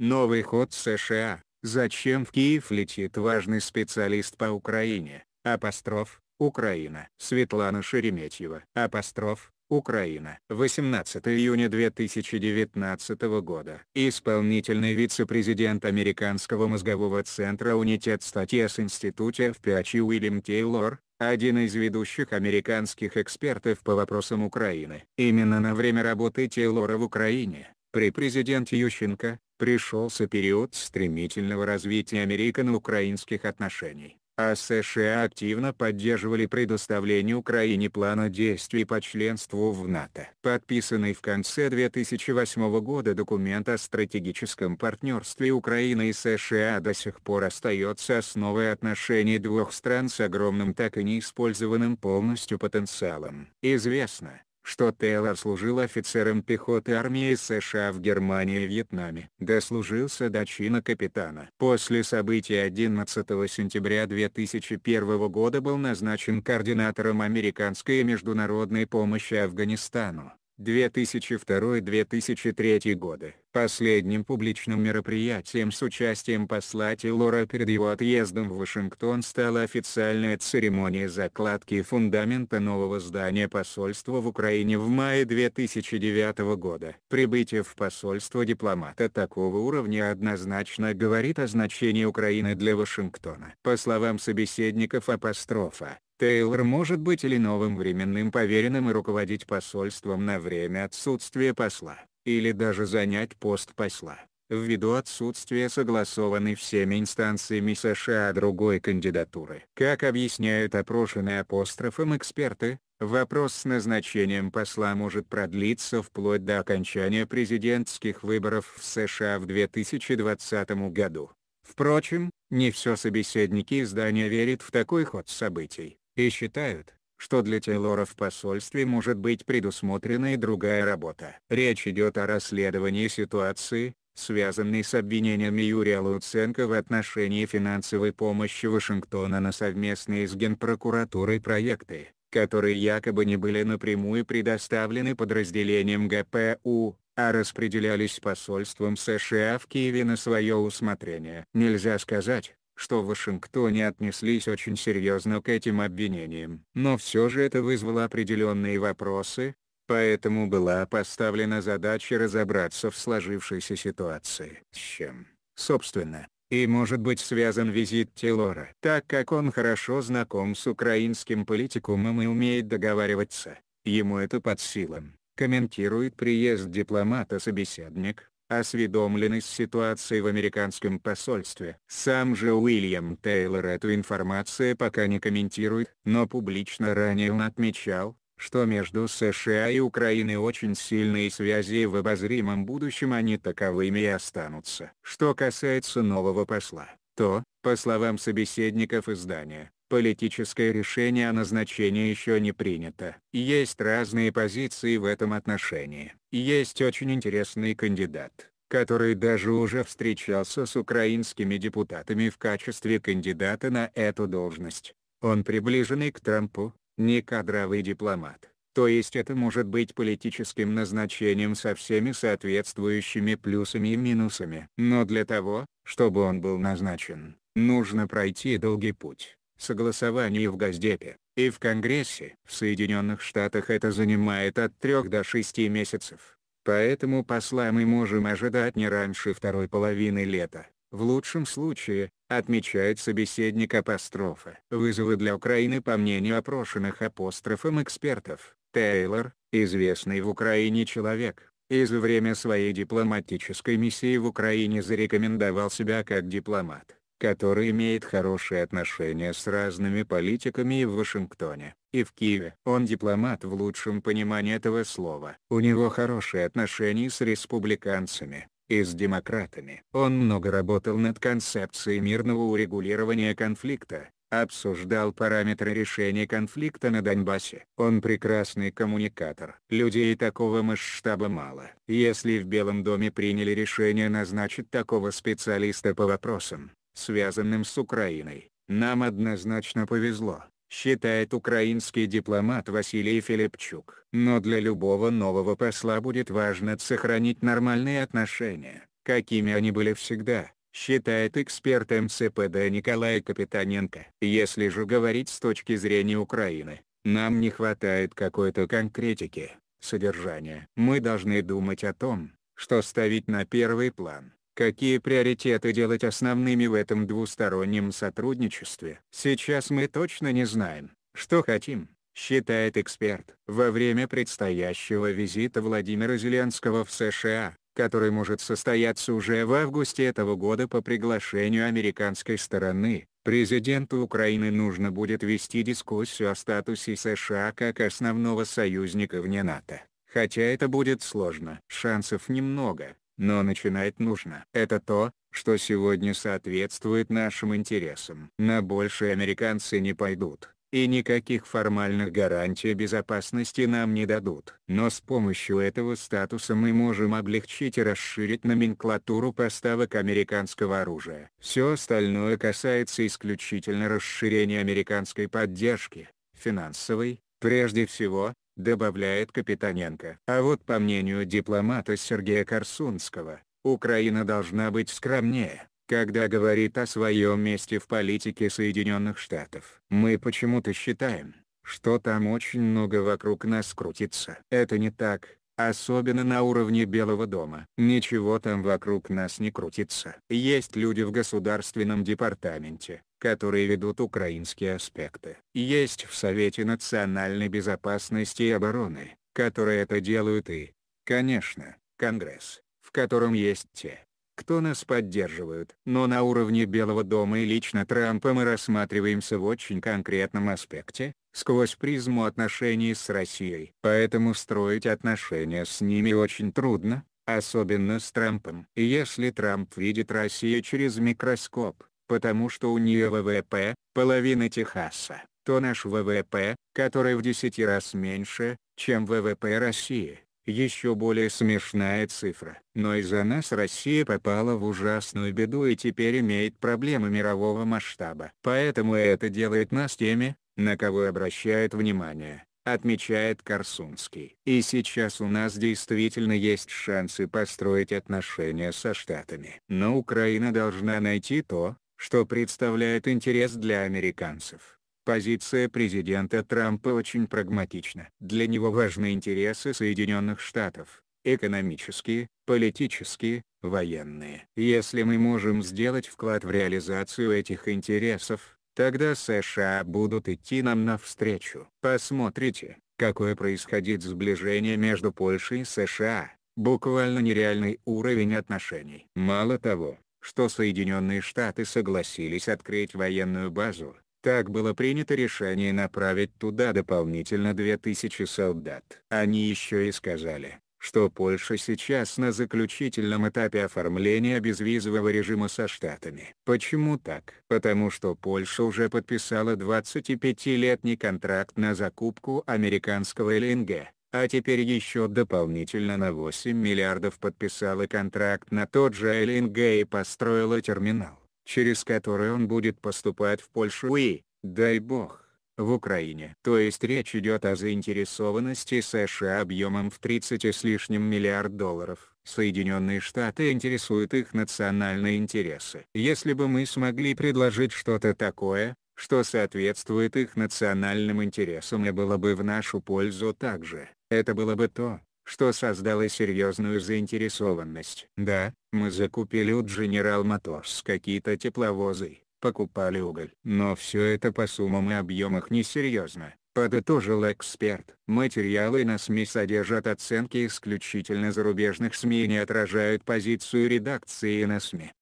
Новый ход США. Зачем в Киев летит важный специалист по Украине? Апостроф, Украина. Светлана Шереметьева. Апостроф, Украина. 18 июня 2019 года. Исполнительный вице-президент Американского мозгового центра Унитет Статьес Институте FPH Уильям Тейлор, один из ведущих американских экспертов по вопросам Украины. Именно на время работы Тейлора в Украине при президенте Ющенко, пришелся период стремительного развития американо-украинских отношений, а США активно поддерживали предоставление Украине плана действий по членству в НАТО. Подписанный в конце 2008 года документ о стратегическом партнерстве Украины и США до сих пор остается основой отношений двух стран с огромным так и неиспользованным полностью потенциалом. Известно, что Тейлор служил офицером пехоты армии США в Германии и Вьетнаме. Дослужился до чина капитана. После событий 11 сентября 2001 года был назначен координатором американской и международной помощи Афганистану. 2002-2003 годы. Последним публичным мероприятием с участием посла Тилора перед его отъездом в Вашингтон стала официальная церемония закладки фундамента нового здания посольства в Украине в мае 2009 года. Прибытие в посольство дипломата такого уровня однозначно говорит о значении Украины для Вашингтона. По словам собеседников апострофа, Тейлор может быть или новым временным поверенным и руководить посольством на время отсутствия посла или даже занять пост посла, ввиду отсутствия согласованной всеми инстанциями США другой кандидатуры. Как объясняют опрошенные апострофом эксперты, вопрос с назначением посла может продлиться вплоть до окончания президентских выборов в США в 2020 году. Впрочем, не все собеседники издания верят в такой ход событий, и считают, что для Тейлора в посольстве может быть предусмотрена и другая работа. Речь идет о расследовании ситуации, связанной с обвинениями Юрия Луценко в отношении финансовой помощи Вашингтона на совместные с Генпрокуратурой проекты, которые якобы не были напрямую предоставлены подразделением ГПУ, а распределялись посольством США в Киеве на свое усмотрение. Нельзя сказать, что в Вашингтоне отнеслись очень серьезно к этим обвинениям. Но все же это вызвало определенные вопросы, поэтому была поставлена задача разобраться в сложившейся ситуации. С чем, собственно, и может быть связан визит Тилора. Так как он хорошо знаком с украинским политикумом и умеет договариваться, ему это под силам, комментирует приезд дипломата-собеседник, осведомленный с ситуацией в американском посольстве. Сам же Уильям Тейлор эту информацию пока не комментирует, но публично ранее он отмечал, что между США и Украиной очень сильные связи и в обозримом будущем они таковыми и останутся. Что касается нового посла, то, по словам собеседников издания, Политическое решение о назначении еще не принято. Есть разные позиции в этом отношении. Есть очень интересный кандидат, который даже уже встречался с украинскими депутатами в качестве кандидата на эту должность. Он приближенный к Трампу, не кадровый дипломат. То есть это может быть политическим назначением со всеми соответствующими плюсами и минусами. Но для того, чтобы он был назначен, нужно пройти долгий путь согласований в Газдепе, и в Конгрессе. В Соединенных Штатах это занимает от 3 до 6 месяцев. Поэтому посла мы можем ожидать не раньше второй половины лета. В лучшем случае, отмечает собеседник апострофа. Вызовы для Украины по мнению опрошенных апострофом экспертов, Тейлор, известный в Украине человек, и за время своей дипломатической миссии в Украине зарекомендовал себя как дипломат который имеет хорошие отношения с разными политиками и в Вашингтоне, и в Киеве. Он дипломат в лучшем понимании этого слова. У него хорошие отношения с республиканцами, и с демократами. Он много работал над концепцией мирного урегулирования конфликта, обсуждал параметры решения конфликта на Донбассе. Он прекрасный коммуникатор. Людей такого масштаба мало. Если в Белом доме приняли решение назначить такого специалиста по вопросам, связанным с Украиной. Нам однозначно повезло, считает украинский дипломат Василий Филипчук. Но для любого нового посла будет важно сохранить нормальные отношения, какими они были всегда, считает эксперт МСПД Николай Капитаненко. Если же говорить с точки зрения Украины, нам не хватает какой-то конкретики, содержания. Мы должны думать о том, что ставить на первый план. Какие приоритеты делать основными в этом двустороннем сотрудничестве? Сейчас мы точно не знаем, что хотим, считает эксперт. Во время предстоящего визита Владимира Зеленского в США, который может состояться уже в августе этого года по приглашению американской стороны, президенту Украины нужно будет вести дискуссию о статусе США как основного союзника вне НАТО. Хотя это будет сложно, шансов немного, но начинать нужно. Это то, что сегодня соответствует нашим интересам. На больше американцы не пойдут, и никаких формальных гарантий безопасности нам не дадут. Но с помощью этого статуса мы можем облегчить и расширить номенклатуру поставок американского оружия. Все остальное касается исключительно расширения американской поддержки, финансовой, прежде всего, добавляет Капитаненко. А вот по мнению дипломата Сергея Корсунского, Украина должна быть скромнее, когда говорит о своем месте в политике Соединенных Штатов. Мы почему-то считаем, что там очень много вокруг нас крутится. Это не так. Особенно на уровне Белого дома. Ничего там вокруг нас не крутится. Есть люди в государственном департаменте, которые ведут украинские аспекты. Есть в Совете национальной безопасности и обороны, которые это делают и, конечно, Конгресс, в котором есть те, кто нас поддерживают. Но на уровне Белого дома и лично Трампа мы рассматриваемся в очень конкретном аспекте, сквозь призму отношений с Россией. Поэтому строить отношения с ними очень трудно, особенно с Трампом. И если Трамп видит Россию через микроскоп, потому что у нее ВВП – половина Техаса, то наш ВВП, который в 10 раз меньше, чем ВВП России, еще более смешная цифра. Но из-за нас Россия попала в ужасную беду и теперь имеет проблемы мирового масштаба. Поэтому это делает нас теми, на кого обращают внимание отмечает Корсунский. И сейчас у нас действительно есть шансы построить отношения со Штатами. Но Украина должна найти то, что представляет интерес для американцев. Позиция президента Трампа очень прагматична. Для него важны интересы Соединенных Штатов, экономические, политические, военные. Если мы можем сделать вклад в реализацию этих интересов, тогда США будут идти нам навстречу. Посмотрите, какое происходит сближение между Польшей и США, буквально нереальный уровень отношений. Мало того, что Соединенные Штаты согласились открыть военную базу, так было принято решение направить туда дополнительно 2000 солдат. Они еще и сказали, что Польша сейчас на заключительном этапе оформления безвизового режима со Штатами. Почему так? Потому что Польша уже подписала 25-летний контракт на закупку американского ЛНГ, а теперь еще дополнительно на 8 миллиардов подписала контракт на тот же ЛНГ и построила терминал через которые он будет поступать в Польшу и, дай бог, в Украине. То есть речь идет о заинтересованности США объемом в 30 с лишним миллиард долларов. Соединенные Штаты интересуют их национальные интересы. Если бы мы смогли предложить что-то такое, что соответствует их национальным интересам и было бы в нашу пользу также, это было бы то, что создало серьезную заинтересованность. Да, мы закупили у General Motors какие-то тепловозы, покупали уголь. Но все это по суммам и объемах несерьезно, подытожил эксперт. Материалы на СМИ содержат оценки исключительно зарубежных СМИ и не отражают позицию редакции на СМИ.